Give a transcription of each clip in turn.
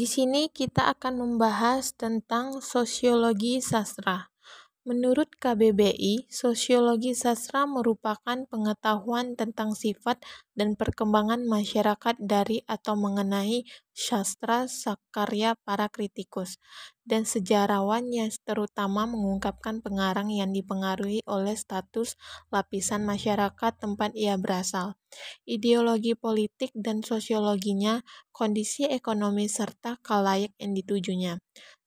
Di sini kita akan membahas tentang sosiologi sastra. Menurut KBBI, sosiologi sastra merupakan pengetahuan tentang sifat dan perkembangan masyarakat dari atau mengenai sastra sakarya para kritikus dan sejarawannya, terutama mengungkapkan pengarang yang dipengaruhi oleh status lapisan masyarakat tempat ia berasal, ideologi politik dan sosiologinya, kondisi ekonomi serta kalayak yang ditujunya.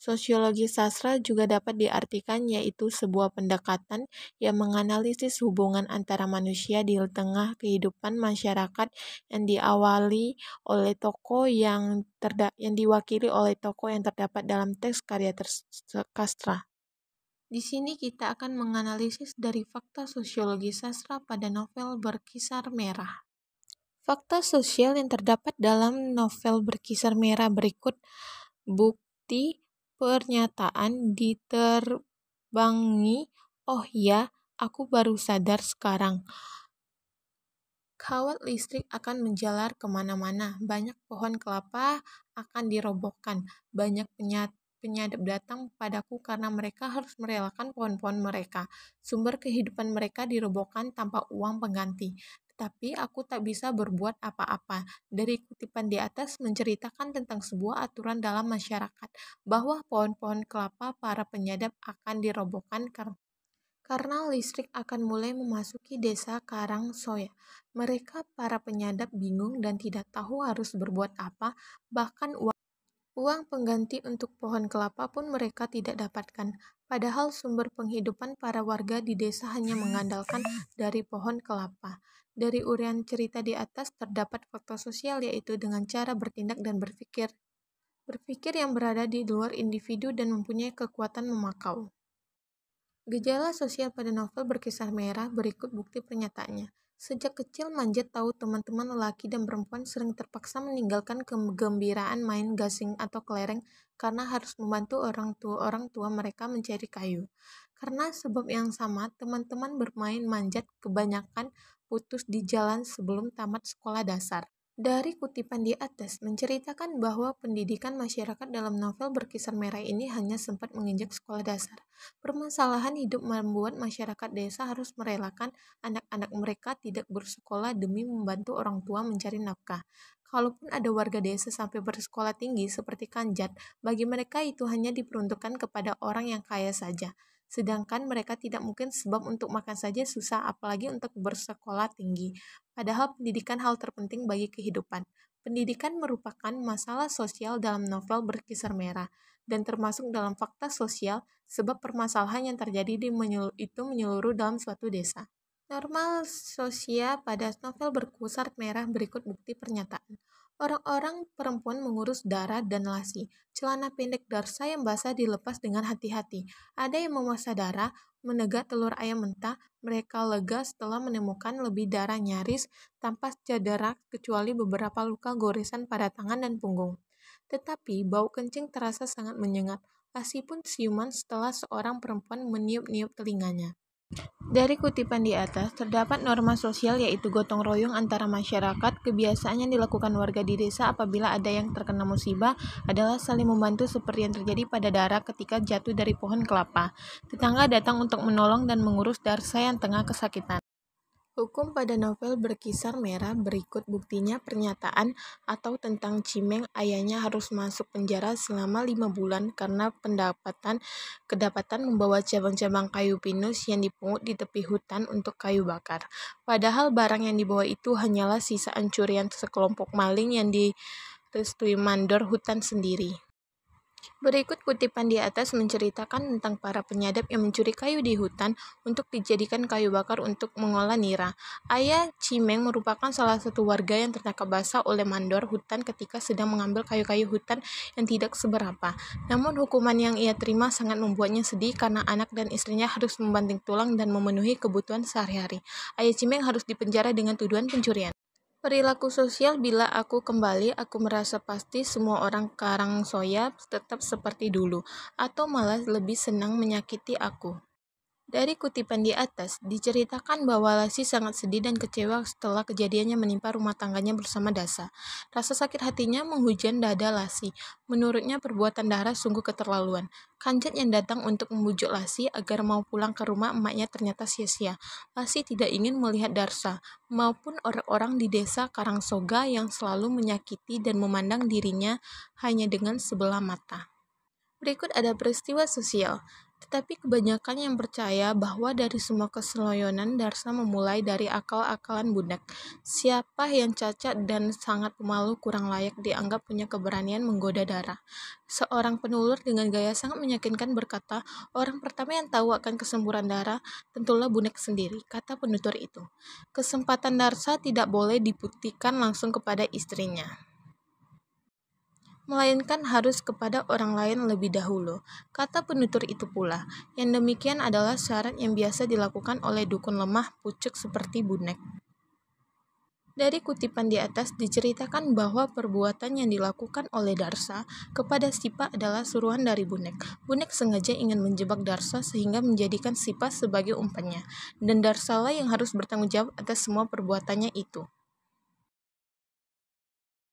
Sosiologi sastra juga dapat diartikan yaitu sebuah pendekatan yang menganalisis hubungan antara manusia di tengah kehidupan masyarakat yang diawali oleh tokoh yang yang diwakili oleh tokoh yang terdapat dalam teks karya sastra. Di sini kita akan menganalisis dari fakta sosiologi sastra pada novel berkisar merah. Fakta sosial yang terdapat dalam novel berkisar merah berikut bukti pernyataan diterbangi, oh ya, aku baru sadar sekarang. Kawat listrik akan menjalar kemana-mana. Banyak pohon kelapa akan dirobohkan. Banyak penyat penyadap datang padaku karena mereka harus merelakan pohon-pohon mereka. Sumber kehidupan mereka dirobohkan tanpa uang pengganti. Tetapi aku tak bisa berbuat apa-apa. Dari kutipan di atas menceritakan tentang sebuah aturan dalam masyarakat bahwa pohon-pohon kelapa para penyadap akan dirobohkan karena karena listrik akan mulai memasuki desa Karang Soya. Mereka para penyadap bingung dan tidak tahu harus berbuat apa, bahkan uang, uang pengganti untuk pohon kelapa pun mereka tidak dapatkan. Padahal sumber penghidupan para warga di desa hanya mengandalkan dari pohon kelapa. Dari urian cerita di atas terdapat faktor sosial yaitu dengan cara bertindak dan berpikir. Berpikir yang berada di luar individu dan mempunyai kekuatan memakau. Gejala sosial pada novel berkisar merah berikut bukti pernyataannya. Sejak kecil, Manjat tahu teman-teman lelaki dan perempuan sering terpaksa meninggalkan kegembiraan main gasing atau kelereng karena harus membantu orang tua orang tua mereka mencari kayu. Karena sebab yang sama, teman-teman bermain manjat kebanyakan putus di jalan sebelum tamat sekolah dasar. Dari kutipan di atas menceritakan bahwa pendidikan masyarakat dalam novel berkisar merah ini hanya sempat menginjak sekolah dasar. Permasalahan hidup membuat masyarakat desa harus merelakan anak-anak mereka tidak bersekolah demi membantu orang tua mencari nafkah. Kalaupun ada warga desa sampai bersekolah tinggi seperti Kanjat, bagi mereka itu hanya diperuntukkan kepada orang yang kaya saja sedangkan mereka tidak mungkin sebab untuk makan saja susah, apalagi untuk bersekolah tinggi. Padahal pendidikan hal terpenting bagi kehidupan. Pendidikan merupakan masalah sosial dalam novel berkisar merah, dan termasuk dalam fakta sosial sebab permasalahan yang terjadi di menyelur, itu menyeluruh dalam suatu desa. Normal sosial pada novel berkisar merah berikut bukti pernyataan. Orang-orang perempuan mengurus darah dan lasi. Celana pendek darsa yang basah dilepas dengan hati-hati. Ada yang memaksa darah, menegak telur ayam mentah. Mereka lega setelah menemukan lebih darah nyaris tanpa cedera kecuali beberapa luka goresan pada tangan dan punggung. Tetapi bau kencing terasa sangat menyengat. Lasi pun siuman setelah seorang perempuan meniup-niup telinganya. Dari kutipan di atas, terdapat norma sosial yaitu gotong royong antara masyarakat. Kebiasaan yang dilakukan warga di desa apabila ada yang terkena musibah adalah saling membantu seperti yang terjadi pada darah ketika jatuh dari pohon kelapa. Tetangga datang untuk menolong dan mengurus Darsa yang tengah kesakitan. Hukum pada novel berkisar merah berikut buktinya pernyataan atau tentang Cimeng ayahnya harus masuk penjara selama lima bulan karena pendapatan kedapatan membawa cabang-cabang kayu pinus yang dipungut di tepi hutan untuk kayu bakar. Padahal barang yang dibawa itu hanyalah sisa ancurian sekelompok maling yang direstui mandor hutan sendiri. Berikut kutipan di atas menceritakan tentang para penyadap yang mencuri kayu di hutan untuk dijadikan kayu bakar untuk mengolah nira. Ayah Cimeng merupakan salah satu warga yang tertangkap basah oleh mandor hutan ketika sedang mengambil kayu-kayu hutan yang tidak seberapa. Namun hukuman yang ia terima sangat membuatnya sedih karena anak dan istrinya harus membanting tulang dan memenuhi kebutuhan sehari-hari. Ayah Cimeng harus dipenjara dengan tuduhan pencurian. Perilaku sosial bila aku kembali, aku merasa pasti semua orang Karang Soya tetap seperti dulu, atau malah lebih senang menyakiti aku. Dari kutipan di atas, diceritakan bahwa Lasi sangat sedih dan kecewa setelah kejadiannya menimpa rumah tangganya bersama Dasa. Rasa sakit hatinya menghujan dada Lasi. Menurutnya perbuatan Dara sungguh keterlaluan. Kanjat yang datang untuk membujuk Lasi agar mau pulang ke rumah emaknya ternyata sia-sia. Lasi tidak ingin melihat Darsa maupun orang-orang di desa Karangsoga yang selalu menyakiti dan memandang dirinya hanya dengan sebelah mata. Berikut ada peristiwa sosial. Tetapi kebanyakan yang percaya bahwa dari semua keseloyonan Darsa memulai dari akal-akalan budak. Siapa yang cacat dan sangat pemalu kurang layak dianggap punya keberanian menggoda darah. Seorang penulur dengan gaya sangat meyakinkan berkata, orang pertama yang tahu akan kesemburan darah tentulah Bunek sendiri, kata penutur itu. Kesempatan Darsa tidak boleh dibuktikan langsung kepada istrinya melainkan harus kepada orang lain lebih dahulu. Kata penutur itu pula, yang demikian adalah syarat yang biasa dilakukan oleh dukun lemah pucuk seperti Bunek. Dari kutipan di atas diceritakan bahwa perbuatan yang dilakukan oleh Darsa kepada Sipa adalah suruhan dari Bunek. Bunek sengaja ingin menjebak Darsa sehingga menjadikan Sipa sebagai umpannya, dan Darsa lah yang harus bertanggung jawab atas semua perbuatannya itu.